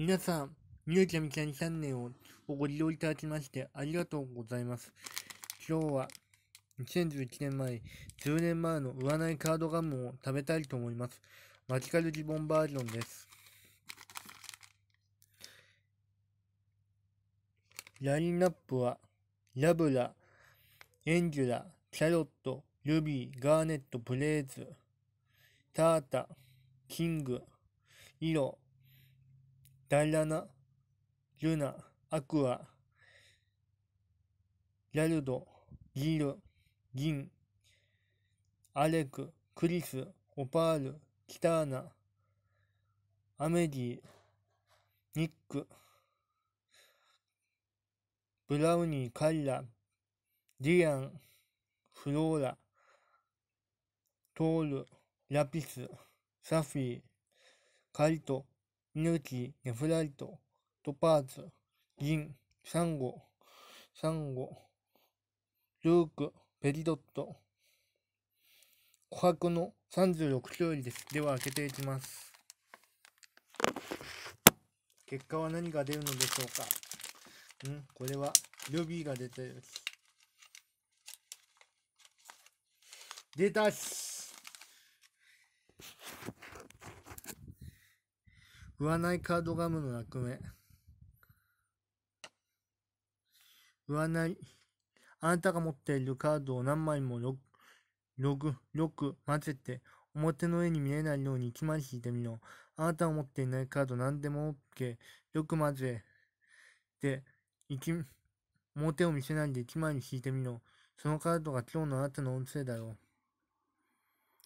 皆さん、ューちャミキャんチャンネルをご利用いただきましてありがとうございます。今日は2011年前、10年前の占いカードガムを食べたいと思います。マジカルリボンバージョンです。ラインナップは、ラブラ、エンジュラ、キャロット、ルビー、ガーネット、ブレーズ、タータ、キング、イロ、ダイラナ、ルナ、アクア、ラルド、ギル、ギン、アレク、クリス、オパール、キターナ、アメディ、ニック、ブラウニー、カイラ、ディアン、フローラ、トール、ラピス、サフィー、カリト、ヌーキー、ネフライト、トパーズ、銀、サンゴ、サンゴ、ルーク、ペリドット。琥珀の36種類です。では開けていきます。結果は何が出るのでしょうかんこれは、ルビーが出てる。出たし言わないカードガムの役目。言わない。あなたが持っているカードを何枚もよく、よく混ぜて、表の絵に見えないように一枚引いてみろ。あなたが持っていないカード何でも OK。よく混ぜて、表を見せないで一枚に引いてみろ。そのカードが今日のあなたの音声だよ。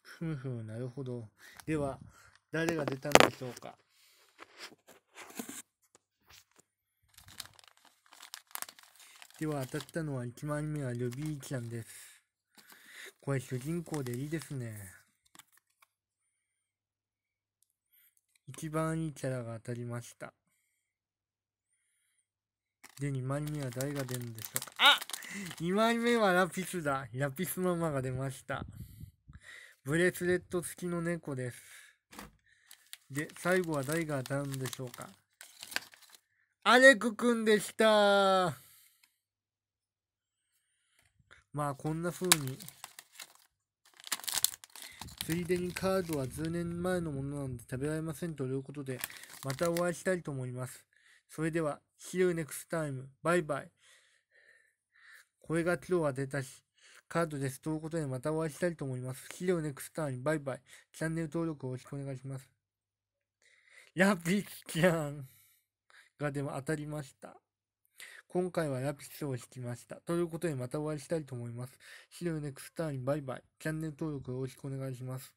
ふむふむ、なるほど。では、誰が出たんでしょうか。では当たったのは1枚目はルビーちゃんです。これ主人公でいいですね。一番いいキャラが当たりました。で、2枚目は誰が出るんでしょうか。あ !2 枚目はラピスだ。ラピスママが出ました。ブレスレット付きの猫です。で、最後は誰が当たるんでしょうか。アレクくんでしたまあ、こんな風に。ついでにカードは10年前のものなんで食べられませんということで、またお会いしたいと思います。それでは、See you next time. バイバイ。これが今日は出たし、カードです。ということで、またお会いしたいと思います。See you next time. バイバイ。チャンネル登録をよろしくお願いします。ヤピスちゃんがでも当たりました。今回はヤピスを引きました。ということでまたお会いしたいと思います。s e ネクス u ター x バイバイ。チャンネル登録よろしくお願いします。